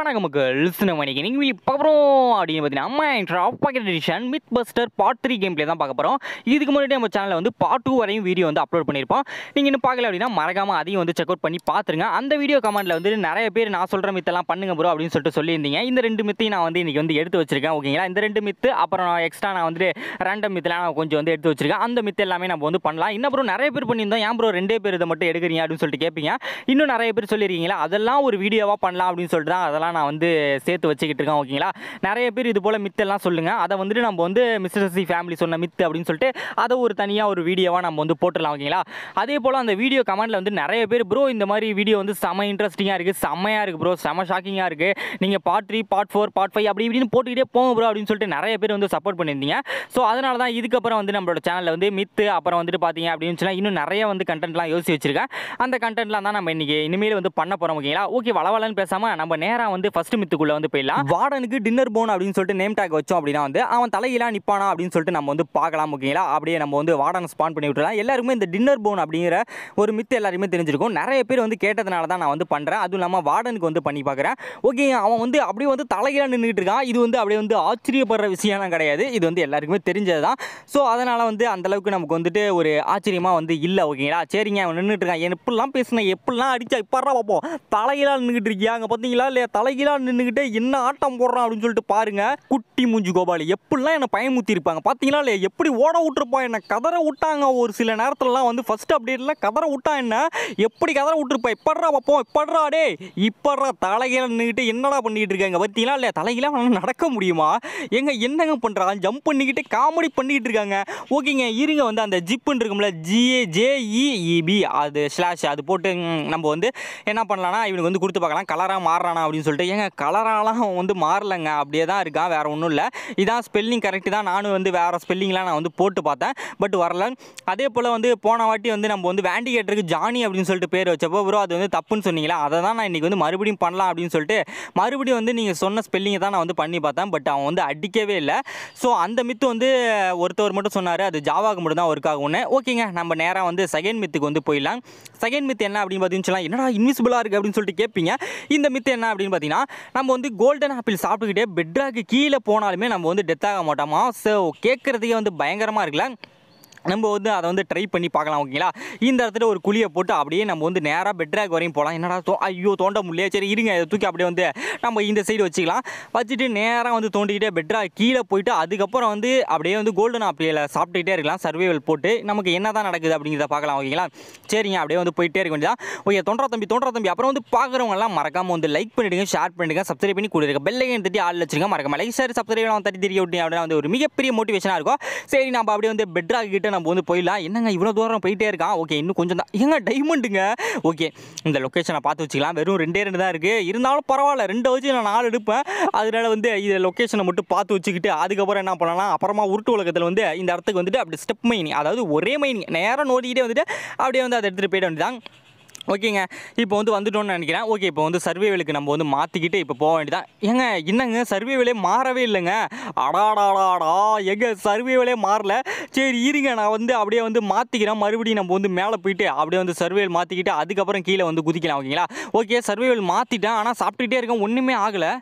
வணக்கம் லிசன மணிக்கு நீங்கள் இப்போ அப்புறம் அப்படின்னு பார்த்தீங்கன்னா அம்மா என்ற pocket edition myth buster part three game தான் பார்க்க போகிறோம் இதுக்கு முன்னாடி நம்ம சேனலில் வந்து பார்ட் டூ வரையும் வீடியோ வந்து அப்லோட் பண்ணியிருப்போம் நீங்கள் இன்னும் பார்க்கல அப்படின்னா மறக்காமல் அதையும் வந்து செக் அவுட் பண்ணி பார்த்துருங்க அந்த வீடியோ கமெண்ட்டில் வந்து நிறைய பேர் நான் சொல்கிற மித்தெல்லாம் பண்ணுங்க ப்ரோ அப்படின்னு சொல்லிட்டு சொல்லியிருந்தீங்க இந்த ரெண்டு மித்தையும் நான் வந்து இன்றைக்கி வந்து எடுத்து வச்சிருக்கேன் ஓகேங்களா இந்த ரெண்டு மித்து அப்புறம் நான் எக்ஸ்ட்ரா நான் வந்து ரேண்டம் மித்தெல்லாம் நான் கொஞ்சம் வந்து எடுத்து வச்சிருக்கேன் அந்த மித்து எல்லாமே நம்ம வந்து பண்ணலாம் இன்னும் ப்ரோ நிறைய பேர் பண்ணியிருந்தோம் ஏன் ப்ரோ ரெண்டே பேர் இதை மட்டும் எடுக்கிறீங்க அப்படின்னு சொல்லிட்டு கேட்பீங்க இன்னும் நிறைய பேர் சொல்லியிருக்கீங்களா அதெல்லாம் ஒரு வீடியோவாக பண்ணலாம் அப்படின்னு சொல்லிட்டு தான் அதெல்லாம் மித்தெல்லாம் நான் வந்து சேர்த்து வச்சுக்கிட்டு இருக்கேன் ஓகேங்களா நிறைய பேர் இது போல் மித்தெல்லாம் சொல்லுங்கள் அதை வந்துட்டு நம்ம வந்து மிஸ்டர் சி ஃபேமிலி சொன்ன மித்து அப்படின்னு சொல்லிட்டு அதை ஒரு தனியாக ஒரு வீடியோவாக நம்ம வந்து போட்டுடலாம் ஓகேங்களா அதே போல் அந்த வீடியோ கமெண்ட்டில் வந்து நிறைய பேர் ப்ரோ இந்த மாதிரி வீடியோ வந்து செம இன்ட்ரெஸ்டிங்காக இருக்குது செம்மையாக இருக்குது ப்ரோ செம ஷாக்கிங்காக இருக்குது நீங்கள் part three part four part five அப்படி இப்படின்னு போட்டுக்கிட்டே போங்க ப்ரோ அப்படின்னு சொல்லிட்டு நிறைய பேர் வந்து சப்போர்ட் பண்ணியிருந்தீங்க ஸோ அதனால தான் இதுக்கப்புறம் வந்து நம்மளோட சேனலில் வந்து மித்து அப்புறம் வந்துட்டு பார்த்தீங்க அப்படின்னு சொன்னால் இன்னும் நிறைய வந்து கண்டென்ட்லாம் யோசிச்சு வச்சிருக்கேன் அந்த கண்டென்ட்லாம் தான் நம்ம இன்றைக்கி இனிமேல் வந்து பண்ண போகிறோம் ஓகேங்களா ஓகே வளவலன்னு பேசாமல் நம்ம நேராக வந்து வந்து ஃபர்ஸ்ட் மித்துக்குள்ளே வந்து போயிடலாம் வார்டனுக்கு டின்னர் போன் அப்படின்னு சொல்லிட்டு நேம் டேக் வச்சோம் அப்படின்னா வந்து அவன் தலையில நிற்பானா அப்படின்னு சொல்லிட்டு நம்ம வந்து பார்க்கலாம் ஓகேங்களா அப்படியே நம்ம வந்து வார்டன் ஸ்பான் பண்ணி விட்டுலாம் எல்லாருமே இந்த டின்னர் போன் அப்படிங்கிற ஒரு மித்து எல்லாருமே தெரிஞ்சிருக்கும் நிறைய பேர் வந்து கேட்டதுனால தான் நான் வந்து பண்ணுறேன் அதுவும் இல்லாமல் வார்டனுக்கு வந்து பண்ணி பார்க்குறேன் ஓகே அவன் வந்து அப்படியே வந்து தலையில நின்றுட்டு இருக்கான் இது வந்து அப்படியே வந்து ஆச்சரியப்படுற விஷயம்லாம் கிடையாது இது வந்து எல்லாருக்குமே தெரிஞ்சது தான் ஸோ அதனால் வந்து அந்த அளவுக்கு நமக்கு வந்துட்டு ஒரு ஆச்சரியமாக வந்து இல்லை ஓகேங்களா சரிங்க அவன் நின்றுட்டு இருக்கான் எப்படிலாம் பேசினேன் எப்படிலாம் அடிச்சா இப்படா பார்ப்போம் தலையில நின்றுட்டு இருக்கியா அங்கே பார்த்தீங்களா இல்லையா தலை தலைகீழாக நின்றுக்கிட்டே என்ன ஆட்டம் போடுறான் அப்படின்னு சொல்லிட்டு பாருங்க குட்டி மூஞ்சி கோபாலி எப்படிலாம் என்னை பயமுத்தி இருப்பாங்க பார்த்தீங்களா இல்லையா எப்படி ஓட விட்டுருப்பான் என்ன கதற விட்டாங்க ஒரு சில நேரத்துலலாம் வந்து ஃபஸ்ட் அப்டேட்டில் கதரை விட்டான் என்ன எப்படி கதற விட்டுருப்பா இப்பட்றா பார்ப்போம் இப்பட்றா டே இப்பட்றா தலைகீழ நின்றுக்கிட்டு என்னடா பண்ணிக்கிட்டு இருக்காங்க பார்த்தீங்களா இல்லையா தலைகீழாக நடக்க முடியுமா எங்க என்னங்க பண்ணுறான் ஜம்ப் பண்ணிக்கிட்டு காமெடி பண்ணிக்கிட்டு இருக்காங்க ஓகேங்க இருங்க வந்து அந்த ஜிப்புன்னு இருக்கும்ல ஜிஏ ஜேஇஇபி e e அது ஸ்லாஷ் அது போட்டு நம்ம வந்து என்ன பண்ணலாம்னா இவனுக்கு வந்து கொடுத்து பார்க்கலாம் கலராக மாறுறானா அப்படின்னு சொல்லிட்டு ஏங்க கலராலாம் வந்து மாறலைங்க அப்படியே தான் இருக்கான் வேறு ஒன்றும் இல்லை இதான் ஸ்பெல்லிங் கரெக்டு தான் நானும் வந்து வேறு ஸ்பெல்லிங்லாம் நான் வந்து போட்டு பார்த்தேன் பட் வரல அதே போல் வந்து போன வாட்டி வந்து நம்ம வந்து வேண்டிகேட்டருக்கு ஜானி அப்படின்னு சொல்லிட்டு பேர் வச்சப்போ ப்ரோ அது வந்து தப்புன்னு சொன்னீங்களா அதை தான் நான் இன்றைக்கி வந்து மறுபடியும் பண்ணலாம் அப்படின்னு சொல்லிட்டு மறுபடியும் வந்து நீங்கள் சொன்ன ஸ்பெல்லிங்கை தான் நான் வந்து பண்ணி பார்த்தேன் பட் அவன் வந்து அடிக்கவே இல்லை ஸோ அந்த மித்து வந்து ஒருத்தவர் மட்டும் சொன்னார் அது ஜாவாக்கு மட்டும் தான் ஒர்க் ஆகும்னு ஓகேங்க நம்ம நேராக வந்து செகண்ட் மித்துக்கு வந்து போயிடலாம் செகண்ட் மித்து என்ன அப்படின்னு பார்த்தீங்கன்னா என்னடா இன்விசிபிளாக இருக்குது அப்படின்னு சொல்லிட்டு கேட்பீங்க இந்த மித்து என்ன அப்படின்னு பார்த்தீங்கன்னா பார்த்தீங்கன்னா நம்ம வந்து கோல்டன் ஆப்பிள் சாப்பிட்டுக்கிட்டே பெட்ராக்கு கீழே போனாலுமே நம்ம வந்து டெத் ஆக மாட்டோமா ஸோ கேட்குறதுக்கே வந்து பயங்கரமாக இருக்குல்ல நம்ம வந்து அதை வந்து ட்ரை பண்ணி பார்க்கலாம் ஓகேங்களா இந்த இடத்துல ஒரு குழியை போட்டு அப்படியே நம்ம வந்து நேராக பெட்ராக் வரையும் போகலாம் என்னடா தோ ஐயோ தோண்ட முடியல சரி இருங்க இதை தூக்கி அப்படியே வந்து நம்ம இந்த சைடு வச்சுக்கலாம் வச்சுட்டு நேராக வந்து தோண்டிக்கிட்டே பெட்ராக் கீழே போயிட்டு அதுக்கப்புறம் வந்து அப்படியே வந்து கோல்டன் ஆப்பிளில் சாப்பிட்டுக்கிட்டே இருக்கலாம் சர்வைவல் போட்டு நமக்கு என்ன தான் நடக்குது அப்படிங்கிறத பார்க்கலாம் ஓகேங்களா சரிங்க அப்படியே வந்து போயிட்டே இருக்க வேண்டியதான் ஓகே தொண்டரா தம்பி தோன்றா தம்பி அப்புறம் வந்து பார்க்குறவங்கலாம் மறக்காமல் வந்து லைக் பண்ணிவிடுங்க ஷேர் பண்ணிடுங்க சப்ஸ்கிரைப் பண்ணி கொடுத்துருங்க பெல்லைக்கன் தட்டி ஆள் வச்சுருங்க மறக்காமல் லைக் சார் சப்ஸ்கிரைப் தட்டி தெரிய விட்டீங்க அப்படின்னா வந்து ஒரு மிகப்பெரிய மோட்டிவேஷனாக இருக்கும் சரி நம்ம அப்படியே வந்து பெட்ராக் கிட்ட சொல்லிட்டு நம்ம வந்து போயிடலாம் என்னங்க இவ்வளோ தூரம் போயிட்டே இருக்கான் ஓகே இன்னும் கொஞ்சம் தான் ஏங்க டைமண்டுங்க ஓகே இந்த லொக்கேஷனை பார்த்து வச்சுக்கலாம் வெறும் ரெண்டே ரெண்டு தான் இருக்குது இருந்தாலும் பரவாயில்ல ரெண்டு வச்சு நான் நாலு எடுப்பேன் அதனால வந்து இந்த லொக்கேஷனை மட்டும் பார்த்து வச்சுக்கிட்டு அதுக்கப்புறம் என்ன பண்ணலாம் அப்புறமா உருட்டு உலகத்தில் வந்து இந்த இடத்துக்கு வந்துட்டு அப்படி ஸ்டெப் மைனிங் அதாவது ஒரே மைனிங் நேரம் நோடிக்கிட்டே வந்துட்டு அப்படியே வந்து அதை எடுத்துகிட்டு போயிட வேண்டியதான் ஓகேங்க இப்போ வந்து வந்துட்டோம்னு நினைக்கிறேன் ஓகே இப்போ வந்து சர்வேவிலுக்கு நம்ம வந்து மாற்றிக்கிட்டு இப்போ போக வேண்டியதான் ஏங்க என்னங்க விலை மாறவே இல்லைங்க அடாடாடாடா எங்க விலை மாறல சரி இருங்க நான் வந்து அப்படியே வந்து மாற்றிக்கிறேன் மறுபடியும் நம்ம வந்து மேலே போயிட்டு அப்படியே வந்து சர்வேல் மாற்றிக்கிட்டு அதுக்கப்புறம் கீழே வந்து குதிக்கலாம் ஓகேங்களா ஓகே சர்வேவில் மாற்றிட்டேன் ஆனால் சாப்பிட்டுக்கிட்டே இருக்கேன் ஒன்றுமே ஆகலை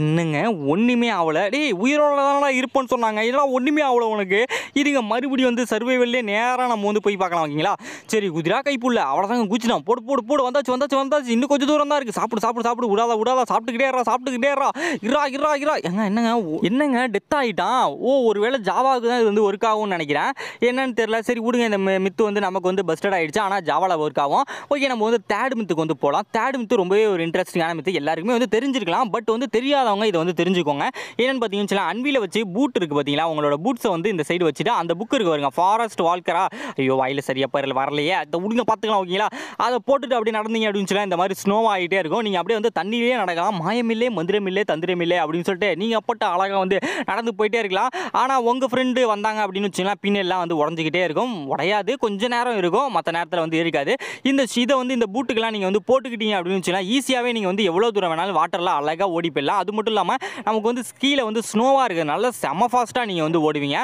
என்னங்க ஒன்றுமே ஆகலை டேய் உயிரோட தானடா இருப்பேன்னு சொன்னாங்க இதெல்லாம் ஒன்றுமே ஆகலை உனக்கு இதுங்க மறுபடியும் வந்து சர்வைவல்லே நேராக நம்ம வந்து போய் பார்க்கலாம் ஓகேங்களா சரி குதிரா கைப்புள்ள அவ்வளோதாங்க குச்சினா போடு போடு போடு வந்தாச்சு வந்தாச்சு வந்தாச்சு இன்னும் கொஞ்சம் தூரம் தான் இருக்குது சாப்பிடு சாப்பிடு சாப்பிடு விடாதா விடாதா சாப்பிட்டுக்கிட்டே ரா சாப்பிட்டுக்கிட்டே ரா இரா இரா இரா ஏங்க என்னங்க என்னங்க டெத் ஆகிட்டான் ஓ ஒரு வேளை ஜாவாவுக்கு தான் இது வந்து ஒர்க் ஆகும்னு நினைக்கிறேன் என்னன்னு தெரில சரி விடுங்க இந்த மித்து வந்து நமக்கு வந்து பஸ்டட் ஆகிடுச்சு ஆனால் ஜாவால ஒர்க் ஆகும் ஓகே நம்ம வந்து தேர்ட் மித்துக்கு வந்து போகலாம் தேர்ட் மித்து ரொம்பவே ஒரு இன்ட்ரெஸ்டிங்கான மித்து எல்லாருக்குமே வந்து தெரிஞ்சிருக்கலாம் பட் வந்து தெரியாது தெரியாதவங்க இதை வந்து தெரிஞ்சுக்கோங்க என்னென்னு பார்த்தீங்கன்னா அன்பியில் வச்சு பூட் இருக்குது பார்த்தீங்களா உங்களோட பூட்ஸை வந்து இந்த சைடு வச்சுட்டு அந்த புக் இருக்குது வருங்க ஃபாரஸ்ட் வால்கரா ஐயோ வாயில் சரியாக பரல வரலையே அதை விடுங்க பார்த்துக்கலாம் ஓகேங்களா அதை போட்டுட்டு அப்படி நடந்தீங்க அப்படின்னு சொன்னால் இந்த மாதிரி ஸ்னோ ஆகிட்டே இருக்கும் நீங்கள் அப்படியே வந்து தண்ணியிலே நடக்கலாம் மாயமில்லே மந்திரமில்லே தந்திரமில்லே அப்படின்னு சொல்லிட்டு நீங்கள் அப்பட்ட அழகாக வந்து நடந்து போயிட்டே இருக்கலாம் ஆனால் உங்கள் ஃப்ரெண்டு வந்தாங்க அப்படின்னு வச்சுங்களா பின்னெல்லாம் வந்து உடஞ்சிக்கிட்டே இருக்கும் உடையாது கொஞ்சம் நேரம் இருக்கும் மற்ற நேரத்தில் வந்து இருக்காது இந்த இதை வந்து இந்த பூட்டுக்கெல்லாம் நீங்கள் வந்து போட்டுக்கிட்டீங்க அப்படின்னு வச்சுக்கலாம் ஈஸியாகவே நீங்கள் வந்து எவ்வளோ தூரம் வேணாலும் வாட்டர்லாம் அழகாக ஓடி போயிடலாம் அது மட்டும் இல்லாமல் நமக்கு வந்து ஸ்கீல வந்து ஸ்னோவாக இருக்கிறதுனால செம்ம ஃபாஸ்ட்டாக நீங்கள் வந்து ஓடுவீங்க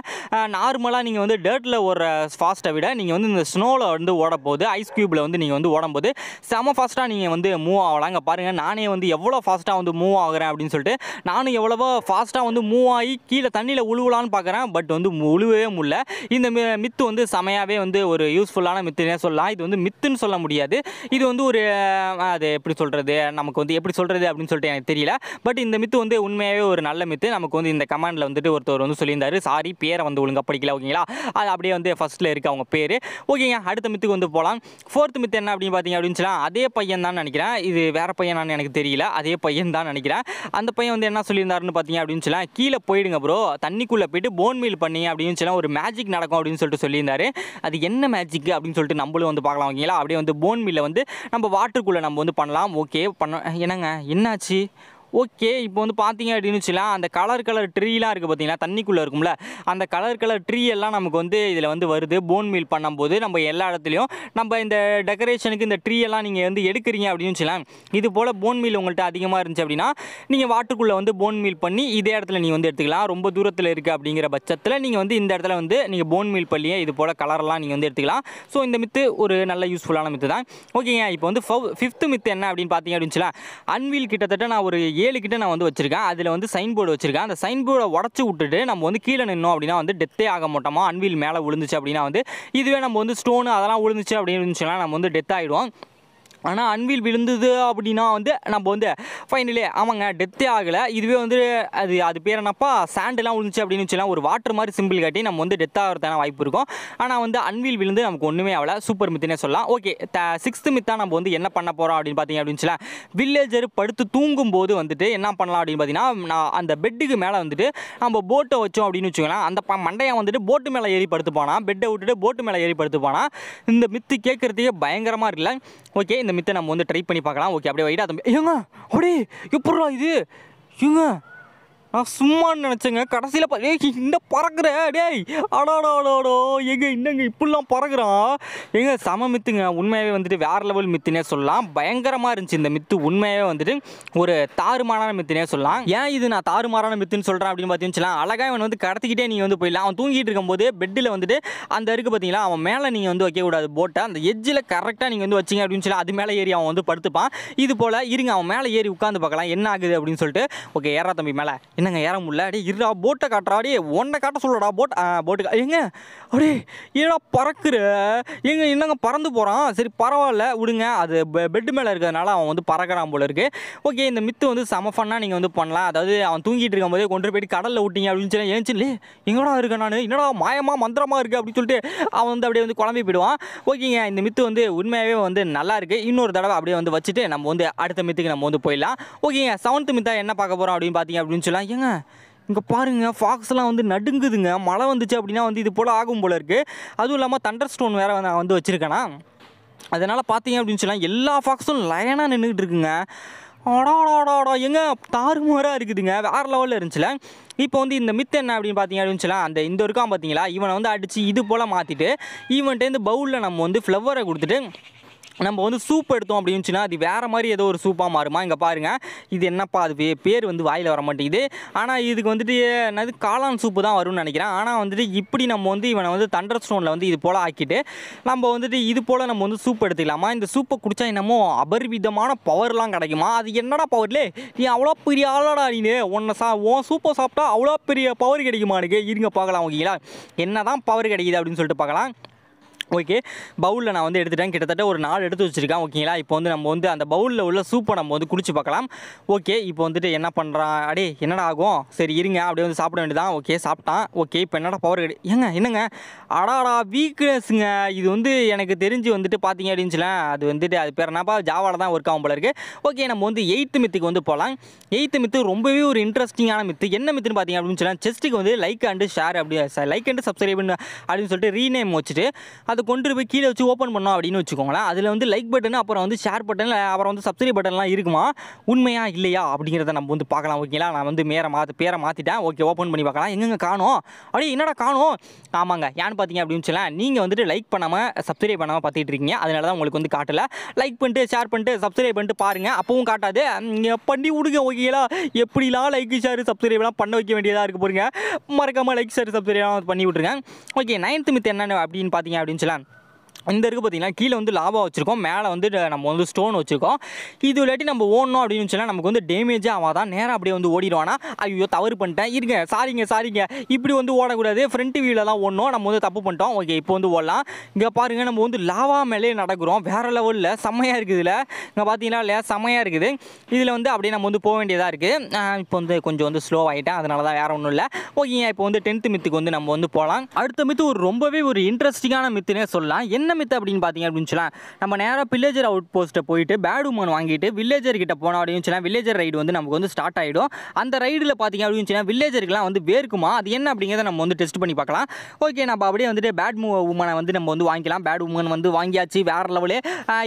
நார்மலாக நீங்கள் வந்து டேர்ட்டில் ஓடுற ஃபாஸ்ட்டை விட நீங்கள் வந்து இந்த ஸ்னோவில் வந்து ஓட ஐஸ் க்யூப்பில் வந்து நீங்கள் வந்து ஓடும்போது செம்ம ஃபாஸ்ட்டாக நீங்கள் வந்து மூவ் ஆகலாம் அங்கே பாருங்கள் நானே வந்து எவ்வளோ ஃபாஸ்ட்டாக வந்து மூவ் ஆகிறேன் அப்படின்னு சொல்லிட்டு நானும் எவ்வளவோ ஃபாஸ்ட்டாக வந்து மூவ் ஆகி கீழே தண்ணியில் உழுவலான்னு பார்க்குறேன் பட் வந்து உழுவே முடியல இந்த மித்து வந்து செமையாகவே வந்து ஒரு யூஸ்ஃபுல்லான மித்துனே சொல்லலாம் இது வந்து மித்துன்னு சொல்ல முடியாது இது வந்து ஒரு அது எப்படி சொல்கிறது நமக்கு வந்து எப்படி சொல்கிறது அப்படின்னு சொல்லிட்டு எனக்கு தெரியல பட் இந்த இந்த மித்து வந்து உண்மையாகவே ஒரு நல்ல மித்து நமக்கு வந்து இந்த கமாண்டில் வந்துட்டு ஒருத்தர் வந்து சொல்லியிருந்தாரு சாரி பேரை வந்து ஒழுங்காக படிக்கல ஓகேங்களா அது அப்படியே வந்து ஃபஸ்ட்டில் இருக்குது அவங்க பேர் ஓகேங்க அடுத்த மித்துக்கு வந்து போகலாம் ஃபோர்த் மித்து என்ன அப்படின்னு பார்த்தீங்க அப்படின்னு சொல்லலாம் அதே பையன் தான் நினைக்கிறேன் இது வேறு பையனான்னு எனக்கு தெரியல அதே பையன் தான் நினைக்கிறேன் அந்த பையன் வந்து என்ன சொல்லியிருந்தாருன்னு பார்த்தீங்க அப்படின்னு சொல்லலாம் கீழே போயிடுங்க ப்ரோ தண்ணிக்குள்ளே போயிட்டு போன் மீல் பண்ணி அப்படின்னு சொல்லலாம் ஒரு மேஜிக் நடக்கும் அப்படின்னு சொல்லிட்டு சொல்லியிருந்தாரு அது என்ன மேஜிக் அப்படின்னு சொல்லிட்டு நம்மளும் வந்து பார்க்கலாம் ஓகேங்களா அப்படியே வந்து போன் மீலில் வந்து நம்ம வாட்டருக்குள்ளே நம்ம வந்து பண்ணலாம் ஓகே பண்ண என்னங்க என்னாச்சு ஓகே இப்போ வந்து பார்த்தீங்க அப்படின்னு அந்த கலர் கலர் ட்ரீலாம் இருக்குது பார்த்தீங்கன்னா தண்ணிக்குள்ளே இருக்கும்ல அந்த கலர் கலர் ட்ரீ எல்லாம் நமக்கு வந்து இதில் வந்து வருது போன் மீல் பண்ணும்போது நம்ம எல்லா இடத்துலையும் நம்ம இந்த டெக்கரேஷனுக்கு இந்த ட்ரீ எல்லாம் நீங்கள் வந்து எடுக்கிறீங்க அப்படின்னு வச்சுலாம் இது போல் போன் மீல் உங்கள்கிட்ட அதிகமாக இருந்துச்சு அப்படின்னா நீங்கள் வாட்டுக்குள்ளே வந்து போன் மீல் பண்ணி இதே இடத்துல நீங்கள் வந்து எடுத்துக்கலாம் ரொம்ப தூரத்தில் இருக்குது அப்படிங்கிற பட்சத்தில் நீங்கள் வந்து இந்த இடத்துல வந்து நீங்கள் போன் மீல் பண்ணியே இது போல் கலரெலாம் நீங்கள் வந்து எடுத்துக்கலாம் ஸோ இந்த மித்து ஒரு நல்ல யூஸ்ஃபுல்லான மித்து தான் ஓகேங்க இப்போ வந்து ஃபிஃப்த்து மித்து என்ன அப்படின்னு பார்த்தீங்க அப்படின்னு சொல்லலாம் அன்வீல் கிட்டத்தட்ட நான் ஒரு ஏழு கிட்ட நான் வந்து வச்சிருக்கேன் அதில் வந்து சைன் போர்டு வச்சிருக்கேன் அந்த சைன் போர்டை உடச்சி விட்டுட்டு நம்ம வந்து கீழே நின்னோம் அப்படின்னா வந்து டெத்தே ஆக மாட்டோமா அன்வீல் மேலே விழுந்துச்சு அப்படின்னா வந்து இதுவே நம்ம வந்து ஸ்டோனு அதெல்லாம் விழுந்துச்சு அப்படின்னு சொன்னால் நம்ம வந்து டெத் ஆகிடுவோம் ஆனால் அன்வில் விழுந்தது அப்படின்னா வந்து நம்ம வந்து ஃபைனலே ஆமாங்க டெத்தே ஆகலை இதுவே வந்து அது அது பேர் என்னப்பா சாண்டெல்லாம் விழுந்துச்சு அப்படின்னு வச்சுலாம் ஒரு வாட்டர் மாதிரி சிம்பிள் காட்டி நம்ம வந்து டெத் ஆகிறதான வாய்ப்பு இருக்கும் ஆனால் வந்து அன்வில் விழுந்து நமக்கு ஒன்றுமே ஆகலை சூப்பர் மித்தினே சொல்லலாம் ஓகே த சிக்ஸ்த்து மித்தாக நம்ம வந்து என்ன பண்ண போகிறோம் அப்படின்னு பார்த்தீங்க அப்படின்னு சொல்லலாம் வில்லேஜர் படுத்து தூங்கும் போது வந்துட்டு என்ன பண்ணலாம் அப்படின்னு பார்த்தீங்கன்னா நான் அந்த பெட்டுக்கு மேலே வந்துட்டு நம்ம போட்டை வச்சோம் அப்படின்னு வச்சுக்கலாம் அந்த மண்டையை வந்துட்டு போட்டு மேலே ஏறி படுத்து போனால் பெட்டை விட்டுட்டு போட்டு மேலே ஏறி படுத்து போனால் இந்த மித்து கேட்குறதுக்கே பயங்கரமாக இல்லை ஓகே இந்த மித்தை நம்ம வந்து ட்ரை பண்ணி பார்க்கலாம் ஓகே அப்படியே வைடா தம்பி ஏங்க அப்படியே எப்பட்றா இது ஏங்க நான் சும்மான்னு நினச்சேங்க கடைசியில் பா ஏய் இந்த பறக்குற டேய் அடாடாடாடோ எங்கே இன்னங்க இப்படிலாம் பறக்குறான் எங்கே சம மித்துங்க உண்மையாகவே வந்துட்டு வேறு லெவல் மித்துனே சொல்லலாம் பயங்கரமாக இருந்துச்சு இந்த மித்து உண்மையாகவே வந்துட்டு ஒரு தாறுமாறான மித்துனே சொல்லலாம் ஏன் இது நான் தாறுமாறான மித்துன்னு சொல்கிறேன் அப்படின்னு பார்த்தீங்கன்னா அழகாக அவன் வந்து கடத்திக்கிட்டே நீங்கள் வந்து போயிடலாம் அவன் தூங்கிட்டு இருக்கும்போது பெட்டில் வந்துட்டு அந்த இருக்கு பார்த்தீங்களா அவன் மேலே நீங்கள் வந்து வைக்கக்கூடாது போட்டை அந்த எஜ்ஜில் கரெக்டாக நீங்கள் வந்து வச்சிங்க அப்படின்னு சொல்லி அது மேலே ஏறி அவன் வந்து படுத்துப்பான் இது போல் இருங்க அவன் மேலே ஏறி உட்காந்து பார்க்கலாம் என்ன ஆகுது அப்படின்னு சொல்லிட்டு ஓகே ஏறா தம்பி மேலே என்னங்க ஏற முடியல அடி இருடா போட்டை காட்டுறா அடி ஒன்றை காட்ட சொல்லடா போட் போட்டுக்கா எங்க அப்படியே ஏடா பறக்குற ஏங்க என்னங்க பறந்து போகிறான் சரி பரவாயில்ல விடுங்க அது பெட்டு மேலே இருக்கிறதுனால அவன் வந்து பறக்கிறான் போல இருக்குது ஓகே இந்த மித்து வந்து சம ஃபன்னாக நீங்கள் வந்து பண்ணலாம் அதாவது அவன் தூங்கிட்டு இருக்கும் போதே கொண்டு போயிட்டு கடலில் விட்டீங்க அப்படின்னு சொல்லி ஏஞ்சில்லே எங்கடா இருக்க நான் என்னடா மாயமாக மந்திரமாக இருக்குது அப்படின்னு சொல்லிட்டு அவன் வந்து அப்படியே வந்து குழம்பி போயிடுவான் ஓகேங்க இந்த மித்து வந்து உண்மையாகவே வந்து நல்லா இருக்குது இன்னொரு தடவை அப்படியே வந்து வச்சுட்டு நம்ம வந்து அடுத்த மித்துக்கு நம்ம வந்து போயிடலாம் ஓகேங்க செவன்த்து மித்தா என்ன பார்க்க போகிறோம் அப்படின்னு பார்த்தீங்க அப்படின்னு சொல்லலாம் ஏங்க இங்கே பாருங்கள் ஃபாக்ஸ்லாம் வந்து நடுங்குதுங்க மழை வந்துச்சு அப்படின்னா வந்து இது போல் ஆகும் போல் இருக்குது அதுவும் இல்லாமல் தண்டர் ஸ்டோன் வேறு நான் வந்து வச்சுருக்கேனா அதனால் பார்த்தீங்க அப்படின்னு சொல்லலாம் எல்லா ஃபாக்ஸும் லைனாக நின்றுக்கிட்டு இருக்குங்க அடாடாடாடா எங்க தாறுமாறாக இருக்குதுங்க வேறு லெவலில் இருந்துச்சுல இப்போ வந்து இந்த மித்து என்ன அப்படின்னு பார்த்தீங்க அப்படின்னு சொல்லலாம் அந்த இந்த இருக்கான் பார்த்தீங்களா இவனை வந்து அடித்து இது போல் மாற்றிட்டு இவன்ட்டு இந்த பவுலில் நம்ம வந்து ஃப்ளவரை கொடுத்துட்டு நம்ம வந்து சூப் எடுத்தோம் அப்படின்னுச்சுன்னா அது வேறு மாதிரி ஏதோ ஒரு சூப்பாக மாறுமா இங்கே பாருங்கள் இது என்னப்பா அது பேர் வந்து வாயில் வர மாட்டேங்குது ஆனால் இதுக்கு வந்துட்டு என்னது காளான் சூப்பு தான் வரும்னு நினைக்கிறேன் ஆனால் வந்துட்டு இப்படி நம்ம வந்து இவனை வந்து தண்டர் ஸ்டோனில் வந்து இது போல் ஆக்கிட்டு நம்ம வந்துட்டு இது போல் நம்ம வந்து சூப் எடுத்துக்கலாமா இந்த சூப்பை குடித்தா என்னமோ அபரிவிதமான பவர்லாம் கிடைக்குமா அது என்னடா பவர்லே நீ அவ்வளோ பெரிய ஆளாடா நீ உன்னை சா உன் சூப்பை சாப்பிட்டா அவ்வளோ பெரிய பவர் கிடைக்குமா எனக்கு இருங்க பார்க்கலாம் ஓகேங்களா என்ன தான் பவர் கிடைக்குது அப்படின்னு சொல்லிட்டு பார்க்கலாம் ஓகே பவுலில் நான் வந்து எடுத்துட்டேன் கிட்டத்தட்ட ஒரு நாள் எடுத்து வச்சுருக்கேன் ஓகேங்களா இப்போ வந்து நம்ம வந்து அந்த பவுலில் உள்ள சூப்பை நம்ம வந்து குடிச்சு பார்க்கலாம் ஓகே இப்போ வந்துட்டு என்ன பண்ணுறான் அடே என்னடா ஆகும் சரி இருங்க அப்படியே வந்து சாப்பிட வேண்டியதான் ஓகே சாப்பிட்டான் ஓகே இப்போ என்னடா பவர் கிடை ஏங்க என்னங்க அடாடா வீக்னஸ்ங்க இது வந்து எனக்கு தெரிஞ்சு வந்துட்டு பார்த்தீங்க அப்படின்னு சொல்லலாம் அது வந்துட்டு அது பேர் என்னப்பா ஜாவாவில் தான் ஒர்க் ஆகும் போல இருக்குது ஓகே நம்ம வந்து எயித்து மித்துக்கு வந்து போகலாம் எயித்து மித்து ரொம்பவே ஒரு இன்ட்ரெஸ்டிங்கான மித்து என்ன மித்துன்னு பார்த்தீங்க அப்படின்னு சொல்லலாம் செஸ்ட்டுக்கு வந்து லைக் அண்டு ஷேர் அப்படி லைக் அண்டு சப்ஸ்கிரைப் அப்படின்னு சொல்லிட்டு ரீநேம் வச்சுட்டு அது அதை கொண்டு போய் கீழே வச்சு ஓப்பன் பண்ணோம் அப்படின்னு வச்சுக்கோங்களேன் அதில் வந்து லைக் பட்டன் அப்புறம் வந்து ஷேர் பட்டன் அப்புறம் வந்து சப்ஸ்கிரைப் பட்டன்லாம் இருக்குமா உண்மையா இல்லையா அப்படிங்கிறத நம்ம வந்து பார்க்கலாம் ஓகேங்களா நான் வந்து மேரை மாற்று பேரை மாற்றிட்டேன் ஓகே ஓப்பன் பண்ணி பார்க்கலாம் எங்கெங்கே காணும் அப்படியே என்னடா காணும் ஆமாங்க ஏன்னு பார்த்தீங்க அப்படின்னு சொல்லலாம் நீங்கள் வந்துட்டு லைக் பண்ணாமல் சப்ஸ்கிரைப் பண்ணாமல் பார்த்துட்டு இருக்கீங்க அதனால தான் உங்களுக்கு வந்து காட்டலை லைக் பண்ணிட்டு ஷேர் பண்ணிட்டு சப்ஸ்கிரைப் பண்ணிட்டு பாருங்கள் அப்பவும் காட்டாது பண்ணி விடுங்க ஓகேங்களா எப்படிலாம் லைக் ஷேர் சப்ஸ்கிரைப்லாம் பண்ண வைக்க வேண்டியதாக இருக்குது போகிறீங்க மறக்காமல் லைக் ஷேர் சப்ஸ்கிரைப்லாம் பண்ணி விட்ருங்க ஓகே நைன்த்து மித் என்னென்ன அப்படின்னு பார்த்தீங்க அப்படின்னு Lan இந்த இருக்குது பார்த்தீங்கன்னா கீழே வந்து லாபா வச்சுருக்கோம் மேலே வந்து நம்ம வந்து ஸ்டோன் வச்சுருக்கோம் இது இல்லாட்டி நம்ம ஓடணும் அப்படின்னு சொன்னால் நமக்கு வந்து டேமேஜே ஆகாதான் நேராக அப்படியே வந்து ஓடிடுவானா ஐயோ தவறு பண்ணிட்டேன் இருங்க சாரிங்க சாரிங்க இப்படி வந்து ஓடக்கூடாது ஃப்ரண்ட் வியூலலாம் ஓடணும் நம்ம வந்து தப்பு பண்ணிட்டோம் ஓகே இப்போ வந்து ஓடலாம் இங்கே பாருங்கள் நம்ம வந்து லாவா மேலே நடக்கிறோம் வேறு லெவலில் செம்மையாக இருக்குது இதில் இங்கே பார்த்தீங்கன்னா இல்லையா செம்மையாக இருக்குது இதில் வந்து அப்படியே நம்ம வந்து போக வேண்டியதாக இருக்குது இப்போ வந்து கொஞ்சம் வந்து ஸ்லோ ஆகிட்டேன் அதனால தான் வேறு ஒன்றும் இல்லை ஓகேங்க இப்போ வந்து டென்த்து மித்துக்கு வந்து நம்ம வந்து போகலாம் அடுத்த மித்து ஒரு ரொம்பவே ஒரு இன்ட்ரெஸ்டிங்கான மித்துனே சொல்லலாம் என்ன என்ன மித்து அப்படின்னு பார்த்தீங்க அப்படின்னு சொல்லலாம் நம்ம நேராக வில்லேஜர் அவுட் போஸ்ட்டை போயிட்டு பேட் உமன் வாங்கிட்டு வில்லேஜர் கிட்ட போனோம் அப்படின்னு சொல்லலாம் வில்லேஜர் ரைடு வந்து நமக்கு வந்து ஸ்டார்ட் ஆகிடும் அந்த ரைடில் பார்த்தீங்க அப்படின்னு சொன்னால் வில்லேஜருக்குலாம் வந்து வேர்க்குமா அது என்ன அப்படிங்கிறத நம்ம வந்து டெஸ்ட் பண்ணி பார்க்கலாம் ஓகே நம்ம அப்படியே வந்துட்டு பேட் உமனை வந்து நம்ம வந்து வாங்கிக்கலாம் பேட் உமன் வந்து வாங்கியாச்சு வேறு லெவலு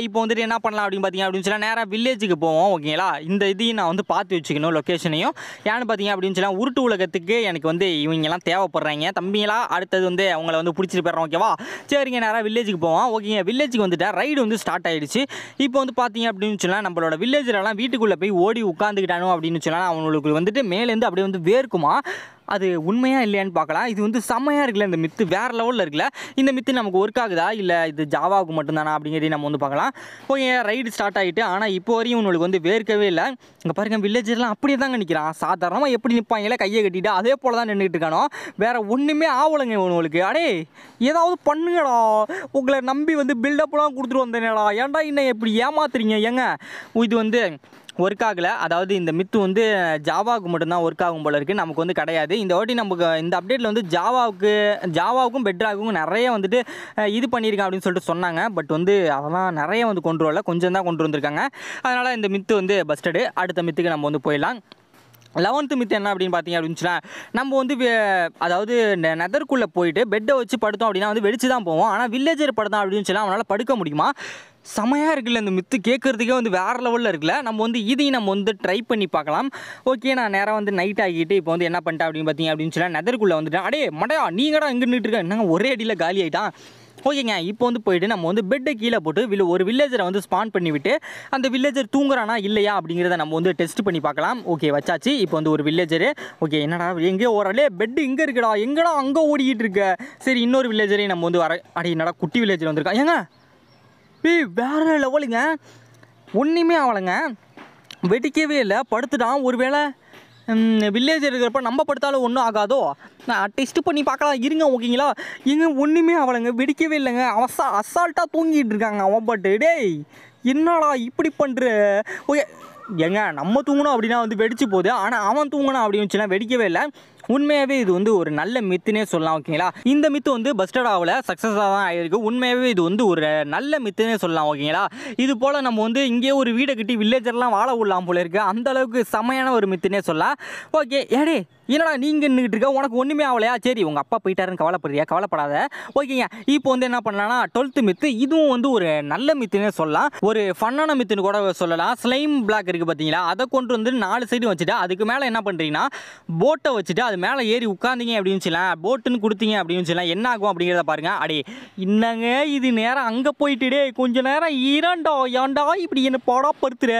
இப்போ வந்துட்டு என்ன பண்ணலாம் அப்படின்னு பார்த்தீங்க அப்படின்னு சொன்னால் நேராக வில்லேஜுக்கு போவோம் ஓகேங்களா இந்த இதையும் நான் வந்து பார்த்து வச்சுக்கணும் லொக்கேஷனையும் ஏன்னு பார்த்தீங்க அப்படின்னு சொன்னால் உருட்டு உலகத்துக்கு எனக்கு வந்து இவங்கெல்லாம் தேவைப்படுறாங்க தம்பிங்களா அடுத்தது வந்து அவங்கள வந்து பிடிச்சிட்டு போயிடுறோம் ஓகேவா சரிங்க நேராக வில்லேஜுக்கு போவோம் போவான் ஓகேங்க வில்லேஜுக்கு வந்துட்டா ரைடு வந்து ஸ்டார்ட் ஆகிடுச்சு இப்போ வந்து பார்த்தீங்க அப்படின்னு சொன்னால் நம்மளோட வில்லேஜரெல்லாம் வீட்டுக்குள்ளே போய் ஓடி உட்காந்துக்கிட்டானோ அப்படின்னு சொன்னால் அவங்களுக்கு வந்துட்டு மேலேருந்து அப்படியே வந்து வேர்க்குமா அது உண்மையாக இல்லையான்னு பார்க்கலாம் இது வந்து செம்மையாக இருக்குல்ல இந்த மித்து வேறு லெவலில் இருக்குல்ல இந்த மித்து நமக்கு ஒர்க் ஆகுதா இல்லை இது ஜாவாவுக்கு மட்டும்தானா அப்படிங்கிறதையும் நம்ம வந்து பார்க்கலாம் ஓகே ரைடு ஸ்டார்ட் ஆகிட்டு ஆனால் இப்போ வரையும் உங்களுக்கு வந்து வேர்க்கவே இல்லை இங்கே பாருங்கள் வில்லேஜர்லாம் அப்படியே தாங்க நிற்கிறான் சாதாரணமாக எப்படி நிற்பாங்களே கையை கட்டிட்டு அதே போல் தான் நின்றுட்டு இருக்கானோ வேறு ஒன்றுமே ஆவலைங்க உங்களுக்கு அடே ஏதாவது பண்ணுங்கடா உங்களை நம்பி வந்து பில்டப்லாம் கொடுத்துட்டு வந்தேனேடா ஏன்டா இன்னும் எப்படி ஏமாத்துறீங்க ஏங்க இது வந்து ஒர்க் ஆகலை அதாவது இந்த மித்து வந்து ஜாவாவுக்கு மட்டும்தான் ஒர்க் ஆகும் போல இருக்குது நமக்கு வந்து கிடையாது இந்த வாட்டி நமக்கு இந்த அப்டேட்டில் வந்து ஜாவாவுக்கு ஜாவாவுக்கும் பெட்ராவுக்கும் நிறைய வந்துட்டு இது பண்ணியிருக்கேன் அப்படின்னு சொல்லிட்டு சொன்னாங்க பட் வந்து அதெல்லாம் நிறைய வந்து கொண்டு வரல கொஞ்சம் தான் கொண்டு வந்திருக்காங்க அதனால் இந்த மித்து வந்து பஸ்டடு அடுத்த மித்துக்கு நம்ம வந்து போயிடலாம் லெவன்த்து மித்து என்ன அப்படின்னு பார்த்தீங்க சொன்னால் நம்ம வந்து அதாவது நெதர்க்குள்ளே போயிட்டு பெட்டை வச்சு படுத்தோம் அப்படின்னா வந்து வெடிச்சு தான் போவோம் ஆனால் வில்லேஜர் படுத்தோம் அப்படின்னு சொல்லி அவனால் படுக்க முடியுமா செமையாக இருக்குல்ல இந்த மித்து கேட்குறதுக்கே வந்து வேறு லெவலில் இருக்குல்ல நம்ம வந்து இதையும் நம்ம வந்து ட்ரை பண்ணி பார்க்கலாம் ஓகே நான் நேராக வந்து நைட் ஆகிட்டு இப்போ வந்து என்ன பண்ணிட்டேன் அப்படின்னு பார்த்தீங்க அப்படின்னு சொல்லி நெதருக்குள்ளே வந்துட்டேன் அடே மடையா நீங்கடா இங்கே நின்றுட்டு என்னங்க ஒரே அடியில் காலி ஆகிட்டான் ஓகேங்க இப்போ வந்து போயிட்டு நம்ம வந்து பெட்டை கீழே போட்டு வில் ஒரு வில்லேஜரை வந்து ஸ்பான் பண்ணிவிட்டு அந்த வில்லேஜர் தூங்குறானா இல்லையா அப்படிங்கிறத நம்ம வந்து டெஸ்ட் பண்ணி பார்க்கலாம் ஓகே வச்சாச்சு இப்போ வந்து ஒரு வில்லேஜரு ஓகே என்னடா எங்கேயோ ஓரளே பெட்டு இங்கே இருக்குடா எங்கடா அங்கே ஓடிக்கிட்டு இருக்க சரி இன்னொரு வில்லேஜரையும் நம்ம வந்து வர அடி என்னடா குட்டி வில்லேஜர் வந்திருக்கா ஏங்க பே வேறு லெவலுங்க ஒன்றுமே ஆகலைங்க வெடிக்கவே இல்லை படுத்துட்டான் ஒருவேளை வில்லேஜ் இருக்கிறப்ப நம்ம படுத்தாலும் ஒன்றும் ஆகாதோ நான் டெஸ்ட் பண்ணி பார்க்கலாம் இருங்க ஓகேங்களா எங்க ஒன்றுமே அவளைங்க வெடிக்கவே இல்லைங்க அவசா அசால்ட்டாக தூங்கிட்டு இருக்காங்க அவன் பட்டு டேய் என்னடா இப்படி பண்ணுற ஓகே எங்க நம்ம தூங்கணும் அப்படின்னா வந்து வெடிச்சு போகுது ஆனால் அவன் தூங்கணும் அப்படின்னு வச்சுன்னா வெடிக்கவே இல்லை உண்மையாகவே இது வந்து ஒரு நல்ல மித்துனே சொல்லலாம் ஓகேங்களா இந்த மித்து வந்து பஸ்டட் ஆகல சக்ஸஸாக தான் ஆகிருக்கு உண்மையாகவே இது வந்து ஒரு நல்ல மித்துனே சொல்லலாம் ஓகேங்களா இது போல் நம்ம வந்து இங்கே ஒரு வீடை கட்டி வில்லேஜர்லாம் வாழ விடலாம் போல இருக்கு அந்த அளவுக்கு செமையான ஒரு மித்துனே சொல்லலாம் ஓகே ஏடே என்னடா நீங்கள் நின்றுட்டு இருக்க உனக்கு ஒன்றுமே ஆகலையா சரி உங்கள் அப்பா போயிட்டாருன்னு கவலைப்படுறியா கவலைப்படாத ஓகேங்க இப்போ வந்து என்ன பண்ணலாம்னா டுவெல்த்து மித்து இதுவும் வந்து ஒரு நல்ல மித்துன்னு சொல்லலாம் ஒரு ஃபன்னான மித்துன்னு கூட சொல்லலாம் ஸ்லைம் பிளாக் இருக்குது பார்த்தீங்களா அதை கொண்டு வந்து நாலு சைடு வச்சுட்டு அதுக்கு மேலே என்ன பண்ணுறீங்கன்னா போட்டை வச்சுட்டு அது மேலே ஏறி உட்காந்தீங்க அப்படின்னு சொல்லலாம் போட்டுன்னு கொடுத்தீங்க அப்படின்னு சொல்லலாம் என்ன ஆகும் அப்படிங்கிறத பாருங்கள் அடே என்னங்க இது நேரம் அங்கே போயிட்டுடே கொஞ்சம் நேரம் இரண்டா ஏண்டா இப்படி என்ன படா பருத்துரு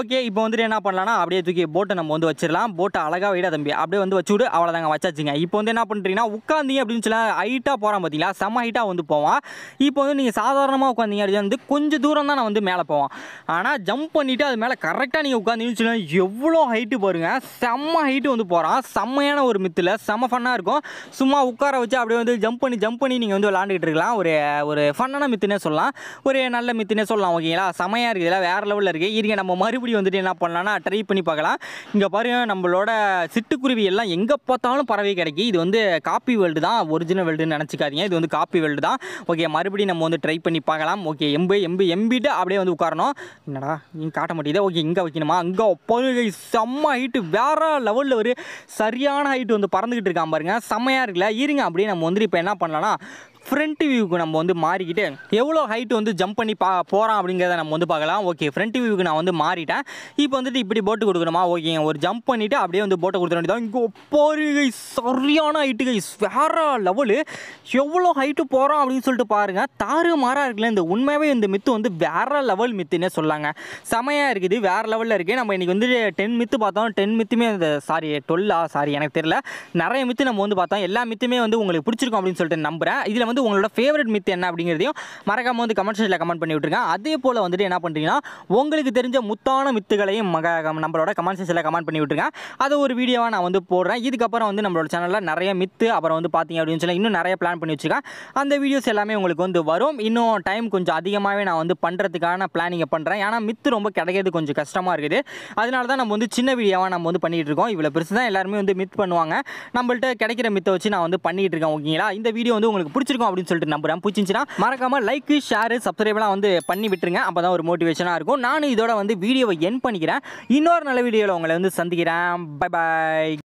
ஓகே இப்போ வந்துட்டு என்ன பண்ணலாம்னா அப்படியே தூக்கி போட்டை நம்ம வந்து வச்சிடலாம் போட்டை அழகாக விட தம்பி அப்படியே அப்படியே வந்து வச்சு விடு அவ்வளோதாங்க வச்சாச்சுங்க இப்போ வந்து என்ன பண்ணுறீங்கன்னா உட்காந்தீங்க அப்படின்னு சொல்லி ஹைட்டாக போகிறான் பார்த்தீங்களா செம்ம ஹைட்டாக வந்து போவான் இப்போ வந்து நீங்கள் சாதாரணமாக உட்காந்தீங்க அப்படின்னு வந்து கொஞ்சம் தூரம் தான் நான் வந்து மேலே போவான் ஆனால் ஜம்ப் பண்ணிவிட்டு அது மேலே கரெக்டாக நீங்கள் உட்காந்தீங்கன்னு சொல்லி எவ்வளோ ஹைட்டு பாருங்கள் செம்ம ஹைட்டு வந்து போகிறான் செம்மையான ஒரு மித்தில் செம்ம ஃபன்னாக இருக்கும் சும்மா உட்கார வச்சு அப்படியே வந்து ஜம்ப் பண்ணி ஜம்ப் பண்ணி நீங்கள் வந்து விளாண்டுக்கிட்டு இருக்கலாம் ஒரு ஒரு ஃபன்னான மித்துனே சொல்லலாம் ஒரு நல்ல மித்துனே சொல்லலாம் ஓகேங்களா செமையாக இருக்குது இதெல்லாம் வேறு லெவலில் இருக்குது இருக்கு நம்ம மறுபடியும் வந்துட்டு என்ன பண்ணலாம்னா ட்ரை பண்ணி பார்க்கலாம் இங்கே பாருங்கள் நம்மளோட சிட்டுக்குருவி எல்லாம் எங்கே பார்த்தாலும் பறவை கிடைக்கி இது வந்து காப்பி வேல்டு தான் ஒரிஜினல் வேல்டுன்னு நினச்சிக்காதீங்க இது வந்து காப்பி வேல்டு தான் ஓகே மறுபடியும் நம்ம வந்து ட்ரை பண்ணி பார்க்கலாம் ஓகே எம்பு எம்பு எம்பிட்டு அப்படியே வந்து உட்காரணும் என்னடா இங்கே காட்ட மாட்டேங்குது ஓகே இங்கே வைக்கணுமா அங்கே பறவை செம்ம ஹைட்டு வேற லெவலில் ஒரு சரியான ஹைட்டு வந்து பறந்துக்கிட்டு இருக்கான் பாருங்கள் செம்மையாக இருக்குல்ல இருங்க அப்படியே நம்ம வந்துட்டு இப்போ என்ன பண்ணலாம்னா ஃப்ரண்ட் வியூக்கு நம்ம வந்து மாறிக்கிட்டு எவ்வளோ ஹைட் வந்து ஜம்ப் பண்ணி பா போகிறான் அப்படிங்கிறத நம்ம வந்து பார்க்கலாம் ஓகே ஃப்ரண்ட் வியூக்கு நான் வந்து மாறிட்டேன் இப்போ வந்துட்டு இப்படி போட்டு கொடுக்கணுமா ஓகேங்க ஒரு ஜம்ப் பண்ணிவிட்டு அப்படியே வந்து போட்டை கொடுத்துட வேண்டியது இங்கே பாரு சரியான ஹைட்டு கைஸ் வேற லெவலு எவ்வளோ ஹைட்டு போகிறோம் அப்படின்னு சொல்லிட்டு பாருங்கள் தாறு மாறாக இருக்குல்ல இந்த உண்மையாகவே இந்த மித்து வந்து வேற லெவல் மித்துன்னே சொல்லாங்க செமையாக இருக்குது வேறு லெவலில் இருக்குது நம்ம இன்றைக்கி வந்து டென் மித்து பார்த்தோம் டென் மித்துமே இந்த சாரி டுவெல்லா சாரி எனக்கு தெரியல நிறைய மித்து நம்ம வந்து பார்த்தோம் எல்லா மித்துமே வந்து உங்களுக்கு பிடிச்சிருக்கும் அப்படின்னு சொல்லிட்டு நம்புகிறேன் இதில் வந்து உங்களோட ஃபேவரட் மித் என்ன அப்படிங்கிறதையும் மறக்காமல் வந்து கமெண்ட் செக்ஷனில் கமெண்ட் பண்ணி விட்டுருக்கேன் அதே போல் வந்துட்டு என்ன பண்ணுறீங்கன்னா உங்களுக்கு தெரிஞ்ச முத்தான மித்துகளையும் நம்மளோட கமெண்ட் செக்ஷனில் கமெண்ட் பண்ணி விட்டுருக்கேன் அது ஒரு வீடியோவாக நான் வந்து போடுறேன் இதுக்கப்புறம் வந்து நம்மளோட சேனலில் நிறைய மித்து அப்புறம் வந்து பார்த்தீங்க அப்படின்னு சொல்லி இன்னும் நிறைய பிளான் பண்ணி வச்சுருக்கேன் அந்த வீடியோஸ் எல்லாமே உங்களுக்கு வந்து வரும் இன்னும் டைம் கொஞ்சம் அதிகமாகவே நான் வந்து பண்ணுறதுக்கான பிளானிங்கை பண்ணுறேன் ஏன்னா மித்து ரொம்ப கிடைக்கிறது கொஞ்சம் கஷ்டமாக இருக்குது அதனால தான் நம்ம வந்து சின்ன வீடியோவாக நம்ம வந்து பண்ணிகிட்டு இருக்கோம் இவ்வளோ பெருசு தான் எல்லாருமே வந்து மித் பண்ணுவாங்க நம்மள்ட்ட கிடைக்கிற மித்தை வச்சு நான் வந்து பண்ணிகிட்டு இருக்கேன் ஓகேங்களா இந்த வீடியோ வந்து உங்களுக்கு பிடிச்சிருக்கு பிடிச்சிருக்கும் அப்படின்னு சொல்லிட்டு நம்புறேன் பிடிச்சிருந்துச்சுன்னா மறக்காம லைக் ஷேர் சப்ஸ்கிரைப்லாம் வந்து பண்ணி விட்டுருங்க அப்போ தான் ஒரு மோட்டிவேஷனாக இருக்கும் நானும் இதோட வந்து வீடியோவை என் பண்ணிக்கிறேன் இன்னொரு நல்ல வீடியோவில் உங்களை வந்து சந்திக்கிறேன் பை பாய்